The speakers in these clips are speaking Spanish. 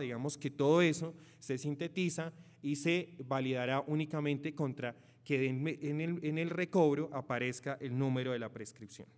digamos que todo eso se sintetiza y se validará únicamente contra que en el, en recobro aparezca el número de la prescripción.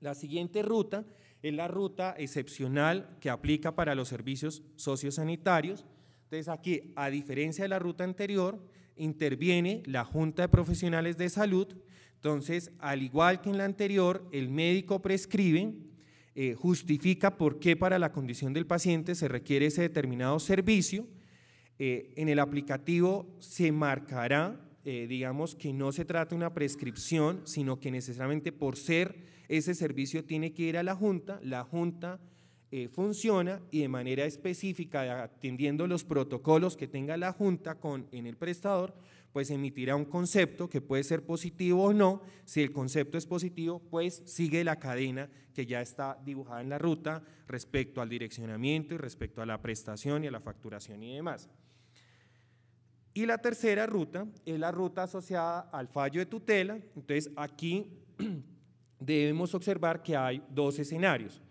La siguiente ruta es la ruta excepcional que aplica para los servicios sociosanitarios. Entonces aquí, a diferencia de la ruta anterior, interviene la Junta de Profesionales de Salud. Entonces, al igual que en la anterior, el médico prescribe eh, justifica por qué para la condición del paciente se requiere ese determinado servicio. Eh, en el aplicativo se marcará, eh, digamos, que no se trata de una prescripción, sino que necesariamente por ser ese servicio tiene que ir a la Junta, la Junta funciona y de manera específica, atendiendo los protocolos que tenga la Junta con, en el prestador, pues emitirá un concepto que puede ser positivo o no. Si el concepto es positivo, pues sigue la cadena que ya está dibujada en la ruta respecto al direccionamiento y respecto a la prestación y a la facturación y demás. Y la tercera ruta es la ruta asociada al fallo de tutela. Entonces aquí debemos observar que hay dos escenarios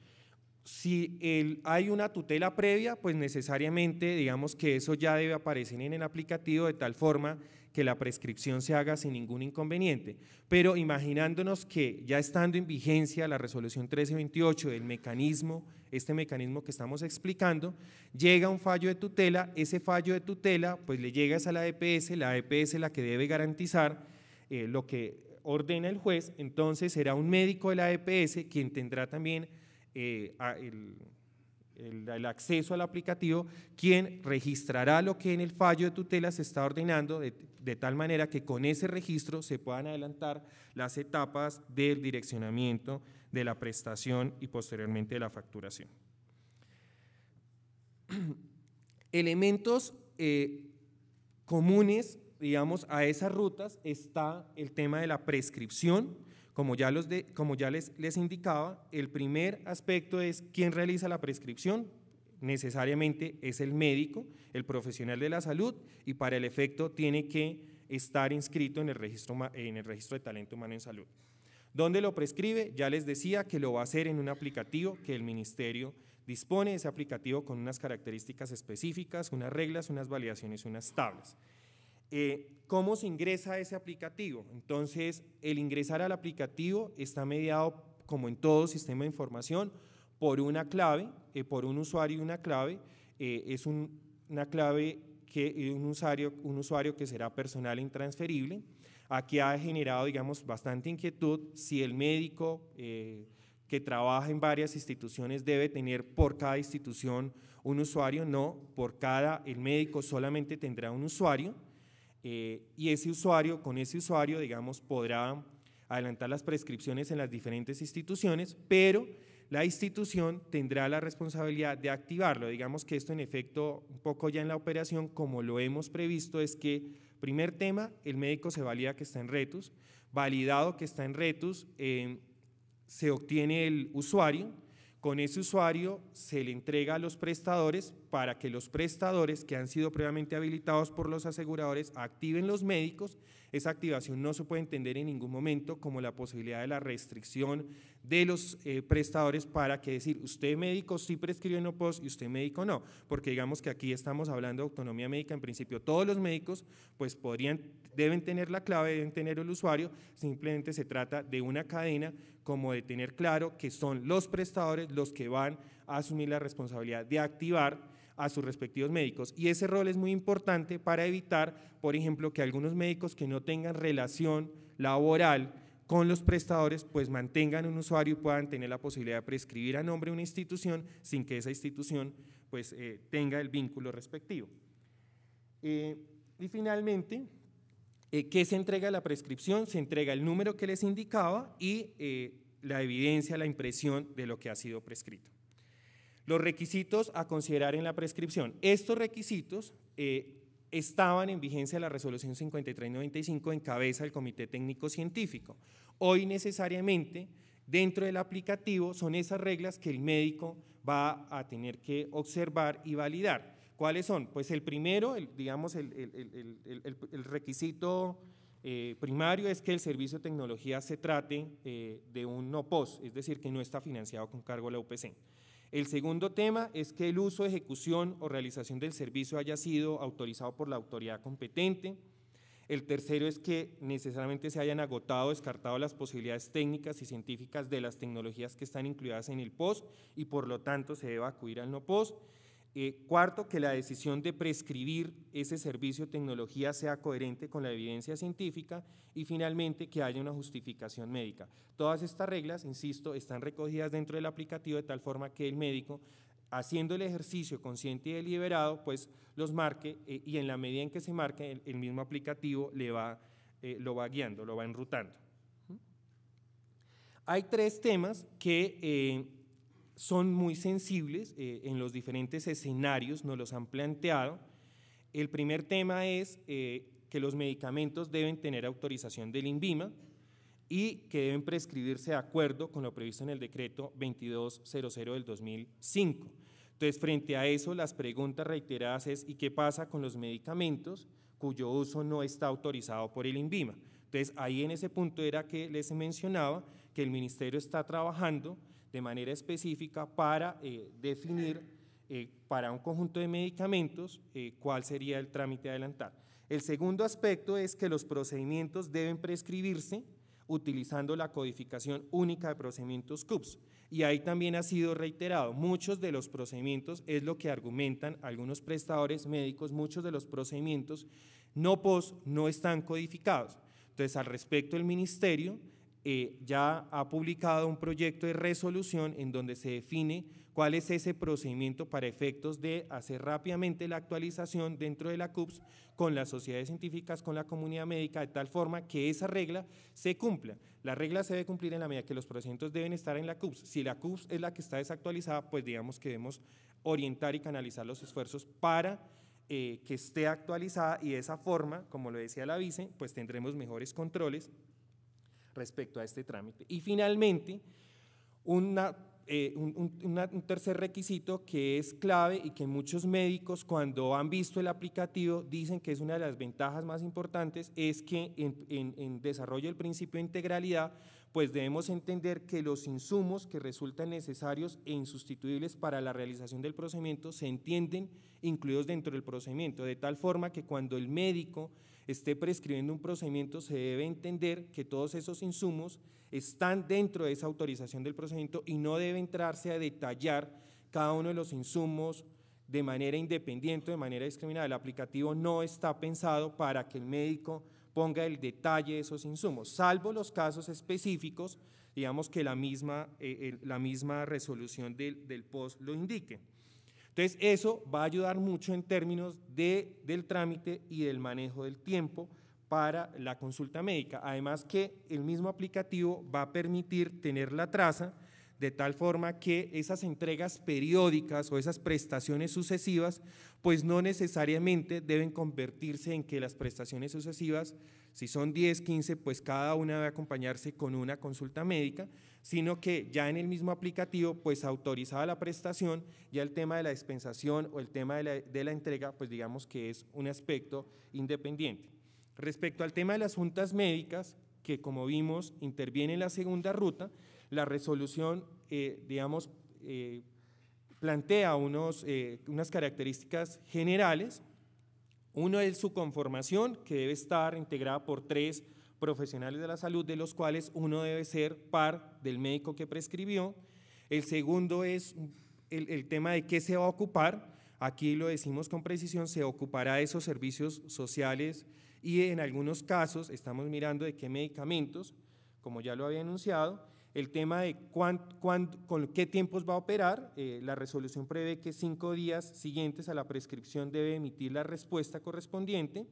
si hay una tutela previa, pues necesariamente digamos que eso ya debe aparecer en el aplicativo de tal forma que la prescripción se haga sin ningún inconveniente. Pero imaginándonos que ya estando en vigencia la resolución 1328 del mecanismo, este mecanismo que estamos explicando, llega un fallo de tutela, ese fallo de tutela pues le llega a la EPS, la EPS la que debe garantizar eh, lo que ordena el juez, entonces será un médico de la EPS quien tendrá también eh, el, acceso al aplicativo, quien registrará lo que en el fallo de tutela se está ordenando, de, tal manera que con ese registro se puedan adelantar las etapas del direccionamiento de la prestación y posteriormente de la facturación. Elementos eh, comunes, digamos, a esas rutas está el tema de la prescripción, como ya, les, indicaba, el primer aspecto es quién realiza la prescripción, necesariamente es el médico, el profesional de la salud, y para el efecto tiene que estar inscrito en el registro, de talento humano en salud. ¿Dónde lo prescribe? Ya les decía que lo va a hacer en un aplicativo que el ministerio dispone, ese aplicativo con unas características específicas, unas reglas, unas validaciones, unas tablas. Eh, ¿Cómo se ingresa a ese aplicativo? Entonces, el ingresar al aplicativo está mediado, como en todo sistema de información, por una clave, eh, por un usuario y una clave. Eh, es un, una clave que un usuario, un usuario que será personal e intransferible. Aquí ha generado, digamos, bastante inquietud si el médico que trabaja en varias instituciones debe tener por cada institución un usuario. No, por cada, el médico solamente tendrá un usuario. Eh, y ese usuario, con ese usuario, digamos, podrá adelantar las prescripciones en las diferentes instituciones, pero la institución tendrá la responsabilidad de activarlo. Digamos que esto en efecto, un poco ya en la operación, como lo hemos previsto, es que, primer tema, el médico se valida que está en retus, validado que está en retus, eh, se obtiene el usuario, con ese usuario se le entrega a los prestadores para que los prestadores que han sido previamente habilitados por los aseguradores activen los médicos. Esa activación no se puede entender en ningún momento como la posibilidad de la restricción de los eh, prestadores para que decir, usted médico sí prescribe no post y usted médico no, porque digamos que aquí estamos hablando de autonomía médica, en principio todos los médicos pues podrían, deben tener la clave, deben tener el usuario, simplemente se trata de una cadena como de tener claro que son los prestadores los que van a asumir la responsabilidad de activar a sus respectivos médicos. Y ese rol es muy importante para evitar, por ejemplo, que algunos médicos que no tengan relación laboral con los prestadores, pues mantengan un usuario y puedan tener la posibilidad de prescribir a nombre de una institución sin que esa institución pues, eh, tenga el vínculo respectivo. Eh, y finalmente, eh, ¿Qué se entrega la prescripción? Se entrega el número que les indicaba y eh, la evidencia, la impresión de lo que ha sido prescrito. Los requisitos a considerar en la prescripción. Estos requisitos eh, estaban en vigencia de la resolución 5395 en cabeza del Comité Técnico Científico. Hoy necesariamente dentro del aplicativo son esas reglas que el médico va a tener que observar y validar. ¿Cuáles son? Pues el primero, digamos, el, requisito eh, primario es que el servicio de tecnología se trate eh, de un no post, es decir, que no está financiado con cargo a la UPC. El segundo tema es que el uso, ejecución o realización del servicio haya sido autorizado por la autoridad competente. El tercero es que necesariamente se hayan agotado o descartado las posibilidades técnicas y científicas de las tecnologías que están incluidas en el POS y por lo tanto se deba acudir al no POS. Eh, cuarto, que la decisión de prescribir ese servicio tecnología sea coherente con la evidencia científica y finalmente que haya una justificación médica. Todas estas reglas, insisto, están recogidas dentro del aplicativo de tal forma que el médico, haciendo el ejercicio consciente y deliberado, pues los marque eh, y en la medida en que se marque, el, mismo aplicativo le va, eh, lo va guiando, lo va enrutando. Hay tres temas que son muy sensibles eh, en los diferentes escenarios, nos los han planteado. El primer tema es eh, que los medicamentos deben tener autorización del INVIMA y que deben prescribirse de acuerdo con lo previsto en el decreto 2200 del 2005. Entonces, frente a eso, las preguntas reiteradas es ¿y qué pasa con los medicamentos cuyo uso no está autorizado por el INVIMA? Entonces, ahí en ese punto era que les mencionaba que el Ministerio está trabajando de manera específica para eh, definir eh, para un conjunto de medicamentos eh, cuál sería el trámite a adelantar. El segundo aspecto es que los procedimientos deben prescribirse utilizando la codificación única de procedimientos CUPS. Y ahí también ha sido reiterado, muchos de los procedimientos, es lo que argumentan algunos prestadores médicos, muchos de los procedimientos no POS no están codificados. Entonces, al respecto, el Ministerio eh, ya ha publicado un proyecto de resolución en donde se define cuál es ese procedimiento para efectos de hacer rápidamente la actualización dentro de la CUPS con las sociedades científicas, con la comunidad médica, de tal forma que esa regla se cumpla. La regla se debe cumplir en la medida que los procedimientos deben estar en la CUPS. Si la CUPS es la que está desactualizada, pues digamos que debemos orientar y canalizar los esfuerzos para eh, que esté actualizada y de esa forma, como lo decía la vice, pues tendremos mejores controles respecto a este trámite. Y finalmente, eh, un, tercer requisito que es clave y que muchos médicos cuando han visto el aplicativo dicen que es una de las ventajas más importantes, es que en, en desarrollo del principio de integralidad, pues debemos entender que los insumos que resultan necesarios e insustituibles para la realización del procedimiento se entienden incluidos dentro del procedimiento, de tal forma que cuando el médico esté prescribiendo un procedimiento, se debe entender que todos esos insumos están dentro de esa autorización del procedimiento y no debe entrarse a detallar cada uno de los insumos de manera independiente, de manera discriminada. El aplicativo no está pensado para que el médico ponga el detalle de esos insumos, salvo los casos específicos, digamos que la misma, eh, la misma resolución del, del POS lo indique. Entonces, eso va a ayudar mucho en términos del trámite y del manejo del tiempo para la consulta médica. Además que el mismo aplicativo va a permitir tener la traza de tal forma que esas entregas periódicas o esas prestaciones sucesivas, pues no necesariamente deben convertirse en que las prestaciones sucesivas, si son 10, 15, pues cada una debe acompañarse con una consulta médica, sino que ya en el mismo aplicativo, pues autorizada la prestación, ya el tema de la dispensación o el tema de la, entrega, pues digamos que es un aspecto independiente. Respecto al tema de las juntas médicas, que como vimos interviene en la segunda ruta, la resolución, eh, digamos, eh, plantea unos, eh, unas características generales. Uno es su conformación, que debe estar integrada por tres profesionales de la salud, de los cuales uno debe ser par del médico que prescribió. El segundo es el, el tema de qué se va a ocupar. Aquí lo decimos con precisión, se ocupará de esos servicios sociales y en algunos casos estamos mirando de qué medicamentos, como ya lo había anunciado, el tema de con qué tiempos va a operar, eh, la resolución prevé que cinco días siguientes a la prescripción debe emitir la respuesta correspondiente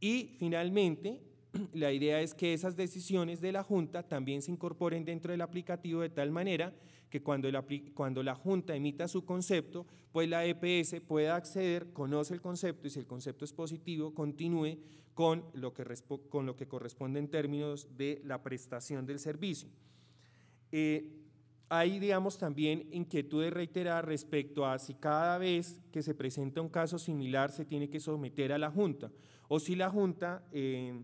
y finalmente la idea es que esas decisiones de la Junta también se incorporen dentro del aplicativo de tal manera que cuando, cuando la Junta emita su concepto, pues la EPS pueda acceder, conoce el concepto y si el concepto es positivo, continúe con lo que, con lo que corresponde en términos de la prestación del servicio. Eh, hay, digamos, también inquietudes reiteradas respecto a si cada vez que se presenta un caso similar se tiene que someter a la Junta o si la Junta... Eh,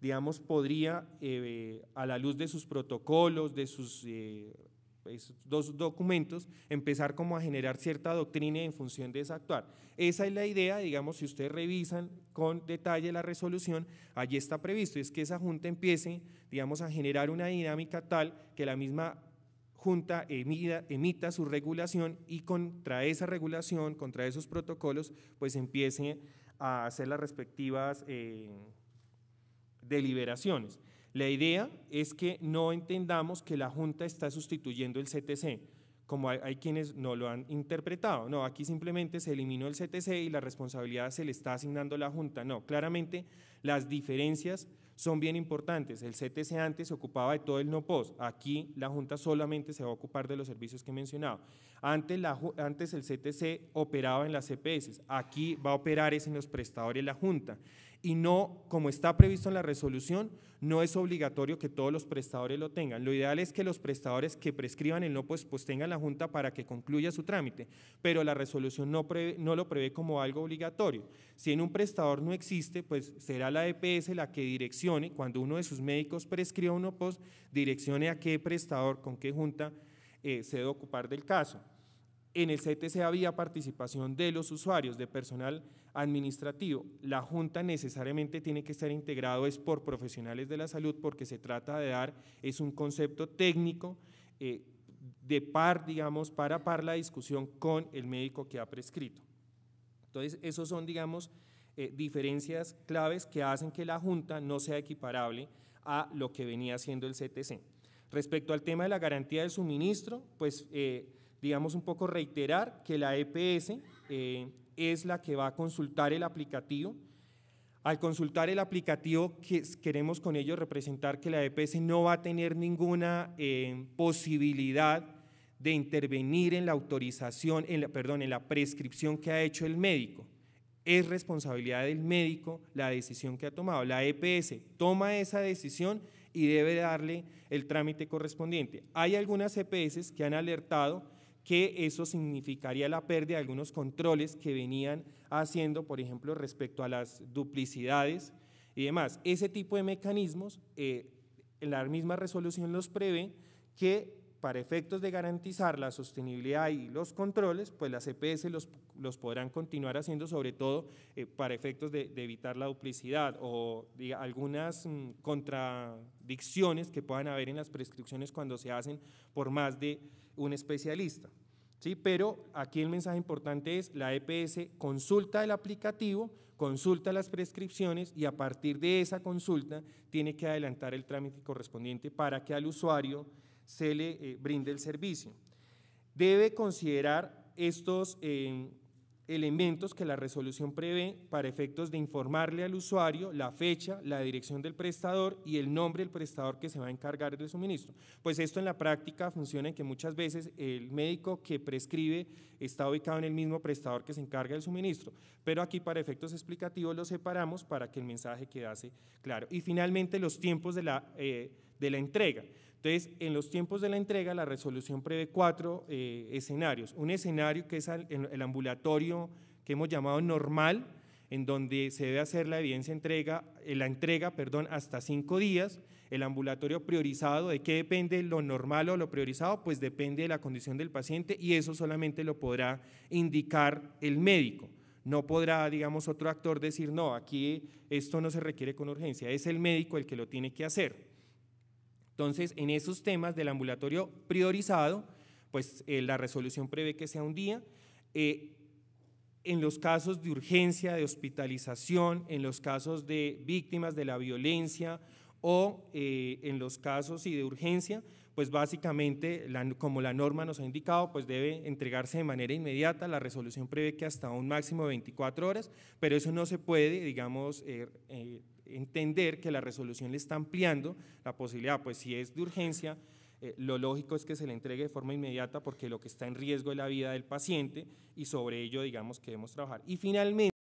digamos, podría, eh, a la luz de sus protocolos, de sus eh, pues, dos documentos, empezar como a generar cierta doctrina en función de esa actuar. Esa es la idea, digamos, si ustedes revisan con detalle la resolución, allí está previsto, es que esa junta empiece, digamos, a generar una dinámica tal que la misma junta emita su regulación y contra esa regulación, contra esos protocolos, pues empiece a hacer las respectivas... Eh, deliberaciones. La idea es que no entendamos que la Junta está sustituyendo el CTC, como hay, quienes no lo han interpretado. No, aquí simplemente se eliminó el CTC y la responsabilidad se le está asignando a la Junta. No, claramente las diferencias son bien importantes. El CTC antes se ocupaba de todo el no post. Aquí la Junta solamente se va a ocupar de los servicios que he mencionado. Antes, antes el CTC operaba en las CPS. Aquí va a operar es en los prestadores la Junta y no, como está previsto en la resolución, no es obligatorio que todos los prestadores lo tengan. Lo ideal es que los prestadores que prescriban el no, pues, pues tengan la Junta para que concluya su trámite, pero la resolución no, lo prevé como algo obligatorio. Si en un prestador no existe, pues será la EPS la que direccione, cuando uno de sus médicos prescriba un no, pues, direccione a qué prestador, con qué Junta eh, se debe ocupar del caso. En el CTC había participación de los usuarios, de personal administrativo. La junta necesariamente tiene que estar integrado es por profesionales de la salud porque se trata de dar, es un concepto técnico eh, de par, digamos, para par la discusión con el médico que ha prescrito. Entonces, esos son, digamos, eh, diferencias claves que hacen que la junta no sea equiparable a lo que venía haciendo el CTC. Respecto al tema de la garantía del suministro, pues eh, digamos, un poco reiterar que la EPS eh, es la que va a consultar el aplicativo. Al consultar el aplicativo, queremos con ello representar que la EPS no va a tener ninguna eh, posibilidad de intervenir en la autorización, en perdón, en la prescripción que ha hecho el médico. Es responsabilidad del médico la decisión que ha tomado. La EPS toma esa decisión y debe darle el trámite correspondiente. Hay algunas EPS que han alertado que eso significaría la pérdida de algunos controles que venían haciendo, por ejemplo, respecto a las duplicidades y demás. Ese tipo de mecanismos, eh, la misma resolución los prevé que para efectos de garantizar la sostenibilidad y los controles, pues las EPS los, podrán continuar haciendo, sobre todo eh, para efectos de, evitar la duplicidad o algunas mm, contradicciones que puedan haber en las prescripciones cuando se hacen por más de un especialista. ¿sí? Pero aquí el mensaje importante es la EPS consulta el aplicativo, consulta las prescripciones y a partir de esa consulta tiene que adelantar el trámite correspondiente para que al usuario se le eh, brinde el servicio. Debe considerar estos eh, elementos que la resolución prevé para efectos de informarle al usuario la fecha, la dirección del prestador y el nombre del prestador que se va a encargar del suministro. Pues esto en la práctica funciona en que muchas veces el médico que prescribe está ubicado en el mismo prestador que se encarga del suministro, pero aquí para efectos explicativos lo separamos para que el mensaje quedase claro. Y finalmente los tiempos de la, eh, de la entrega. Entonces, en los tiempos de la entrega, la resolución prevé cuatro eh, escenarios. Un escenario que es el ambulatorio que hemos llamado normal, en donde se debe hacer la evidencia entrega, eh, la entrega perdón, hasta cinco días. El ambulatorio priorizado, ¿de qué depende lo normal o lo priorizado? Pues depende de la condición del paciente y eso solamente lo podrá indicar el médico. No podrá, digamos, otro actor decir, no, aquí esto no se requiere con urgencia, es el médico el que lo tiene que hacer. Entonces, en esos temas del ambulatorio priorizado, pues eh, la resolución prevé que sea un día. Eh, en los casos de urgencia, de hospitalización, en los casos de víctimas de la violencia o eh, en los casos y de urgencia, pues básicamente, como la norma nos ha indicado, pues debe entregarse de manera inmediata. La resolución prevé que hasta un máximo de 24 horas, pero eso no se puede, digamos, entender que la resolución le está ampliando la posibilidad, pues si es de urgencia, eh, lo lógico es que se le entregue de forma inmediata porque lo que está en riesgo es la vida del paciente y sobre ello digamos que debemos trabajar. Y finalmente,